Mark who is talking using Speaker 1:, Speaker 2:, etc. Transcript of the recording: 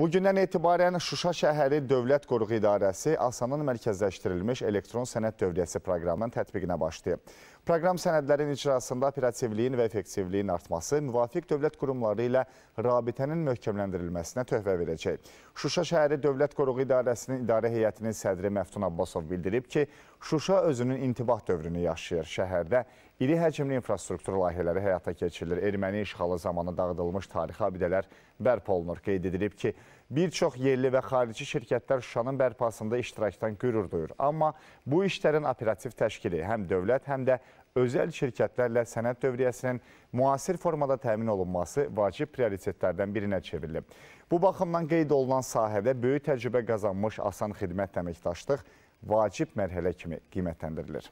Speaker 1: Bugündən etibarən Şuşa şəhəri Dövlət Qoruğu İdarəsi ASANın mərkəzləşdirilmiş elektron sənəd dövriyyəsi proqramının tətbiqinə başlayıb. Proqram sənədlərin icrasında operativliyin və effektivliyin artması müvafiq dövlət qurumları ilə rabitənin möhkəmləndirilməsinə töhvə verəcək. Şuşa şəhəri Dövlət Qoruğu İdarəsinin idarə heyətinin sədri Məftun Abbasov bildirib ki, Şuşa özünün intibah dövrünü yaşayır. Şəhərdə iri həcmli infrastruktur layihələri həyata keçirilir. Erməni işğalı zamanı dağıdılmış tarixi abidələr bərpa olunur. Qeyd edilib ki, bir çox yerli və xarici şirkətlər Şuşanın bərpasında iştirakdan qürur duyur. Amma bu işlərin operativ təşkili həm dövlət, həm də özəl şirkətlərlə sənəd dövriyyəsinin müasir formada təmin olunması vacib prioritetlərdən birinə çevrilib. Bu baxımdan qeyd olunan sahədə böyük təcrübə qazanmış asan xidmət əməkdaşlıq vacib mərhələ kimi qiymətləndirilir.